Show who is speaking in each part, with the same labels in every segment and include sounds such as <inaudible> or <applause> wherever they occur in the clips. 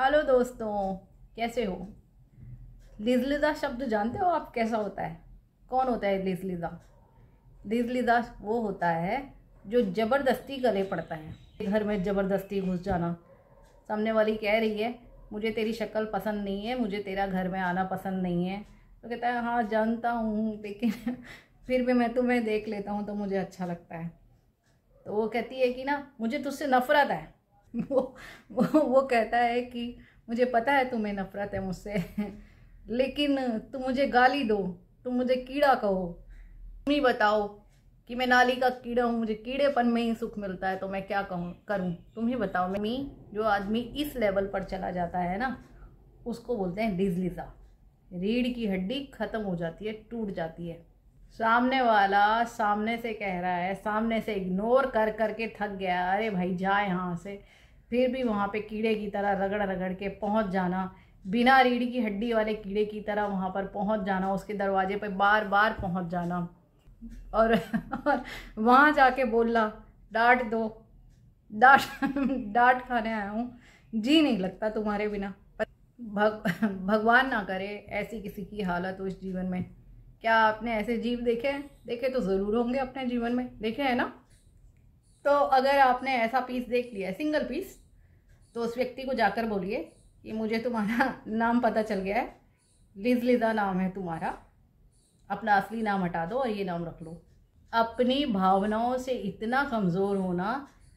Speaker 1: hello दोस्तों कैसे हो लिजलिदा शब्द जानते हो आप कैसा होता है कौन होता है लिजलिदा लिजलिदा वो होता है जो ज़बरदस्ती गले पड़ता है घर में ज़बरदस्ती घुस जाना सामने वाली कह रही है मुझे तेरी शक्ल पसंद नहीं है मुझे तेरा घर में आना पसंद नहीं है तो कहता है हाँ जानता हूँ लेकिन <laughs> फिर भी मैं तुम्हें देख लेता हूँ तो मुझे अच्छा लगता है तो वो कहती है कि ना मुझे तुझसे नफरत है <laughs> वो वो वो कहता है कि मुझे पता है तुम्हें नफरत है मुझसे <laughs> लेकिन तुम मुझे गाली दो तुम मुझे कीड़ा कहो तुम ही बताओ कि मैं नाली का कीड़ा हूँ मुझे कीड़ेपन में ही सुख मिलता है तो मैं क्या कहूँ करूँ तुम ही बताओ मम्मी जो आदमी इस लेवल पर चला जाता है ना उसको बोलते हैं डिजलिजा रीढ़ की हड्डी ख़त्म हो जाती है टूट जाती है सामने वाला सामने से कह रहा है सामने से इग्नोर कर करके थक गया अरे भाई जाए यहाँ से फिर भी वहाँ पे कीड़े की तरह रगड़ रगड़ के पहुँच जाना बिना रीढ़ी की हड्डी वाले कीड़े की तरह वहाँ पर पहुँच जाना उसके दरवाजे पर बार बार पहुँच जाना और, और वहाँ जाके बोलना डांट दो डांट डांट खाने आया हूँ जी नहीं लगता तुम्हारे बिना भग भगवान ना करे ऐसी किसी की हालत हो इस जीवन में क्या आपने ऐसे जीव देखे हैं देखे तो ज़रूर होंगे अपने जीवन में देखे हैं ना तो अगर आपने ऐसा पीस देख लिया सिंगल पीस तो उस व्यक्ति को जाकर बोलिए कि मुझे तुम्हारा <laughs> नाम पता चल गया है लिज लिजा नाम है तुम्हारा अपना असली नाम हटा दो और ये नाम रख लो अपनी भावनाओं से इतना कमज़ोर होना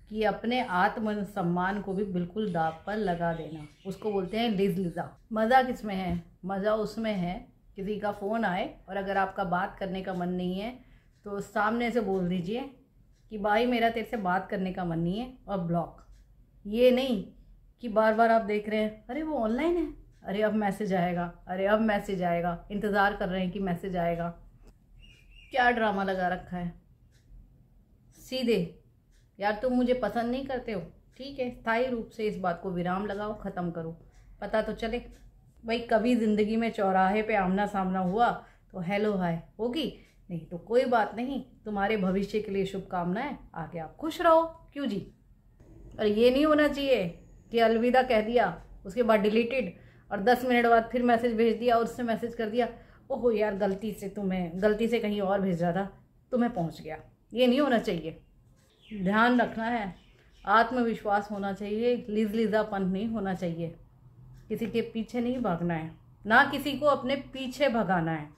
Speaker 1: कि अपने आत्म सम्मान को भी बिल्कुल दाग पर लगा देना उसको बोलते हैं लिज लिजा मज़ा किस में है मज़ा उसमें है किसी का फ़ोन आए और अगर आपका बात करने का मन नहीं है तो सामने से बोल दीजिए कि भाई मेरा तेरे से बात करने का मन नहीं है और ब्लॉक ये नहीं कि बार बार आप देख रहे हैं अरे वो ऑनलाइन है अरे अब मैसेज आएगा अरे अब मैसेज आएगा इंतज़ार कर रहे हैं कि मैसेज आएगा क्या ड्रामा लगा रखा है सीधे यार तुम मुझे पसंद नहीं करते हो ठीक है स्थायी रूप से इस बात को विराम लगाओ ख़त्म करो पता तो चले भाई कभी ज़िंदगी में चौराहे पे आमना सामना हुआ तो हेलो हाय होगी नहीं तो कोई बात नहीं तुम्हारे भविष्य के लिए शुभकामनाएं आगे आप खुश रहो क्यों जी और ये नहीं होना चाहिए कि अलविदा कह दिया उसके बाद डिलीटेड और दस मिनट बाद फिर मैसेज भेज दिया और उससे मैसेज कर दिया ओहो यार गलती से तुम्हें तो गलती से कहीं और भेज रहा था तुम्हें तो पहुंच गया ये नहीं होना चाहिए ध्यान रखना है आत्मविश्वास होना चाहिए लिज लिजापन नहीं होना चाहिए किसी के पीछे नहीं भागना है ना किसी को अपने पीछे भगाना है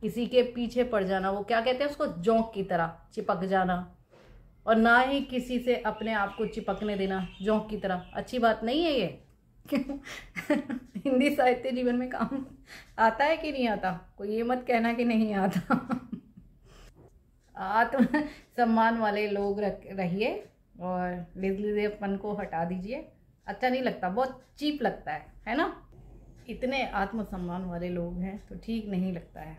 Speaker 1: किसी के पीछे पड़ जाना वो क्या कहते हैं उसको जोंक की तरह चिपक जाना और ना ही किसी से अपने आप को चिपकने देना जौक की तरह अच्छी बात नहीं है ये <laughs> हिंदी साहित्य जीवन में काम आता है कि नहीं आता कोई ये मत कहना कि नहीं आता <laughs> आत्म सम्मान वाले लोग रहिए और लिजलिजेपन को हटा दीजिए अच्छा नहीं लगता बहुत चीप लगता है है ना इतने आत्मसम्मान वाले लोग हैं तो ठीक नहीं लगता है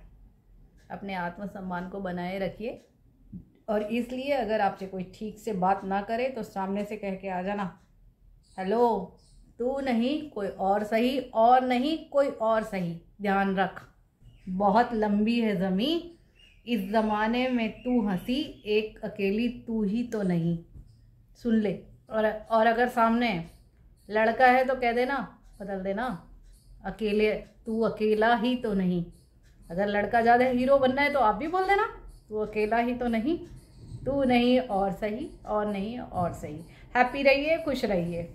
Speaker 1: अपने आत्मसम्मान को बनाए रखिए और इसलिए अगर आपसे कोई ठीक से बात ना करे तो सामने से कह के आ जाना हेलो तू नहीं कोई और सही और नहीं कोई और सही ध्यान रख बहुत लंबी है जमी इस ज़माने में तू हंसी एक अकेली तू ही तो नहीं सुन ले और और अगर सामने लड़का है तो कह देना बदल देना अकेले तू अकेला ही तो नहीं अगर लड़का ज़्यादा हीरो बनना है तो आप भी बोल देना तू अकेला ही तो नहीं तू नहीं और सही और नहीं और सही हैप्पी रहिए खुश रहिए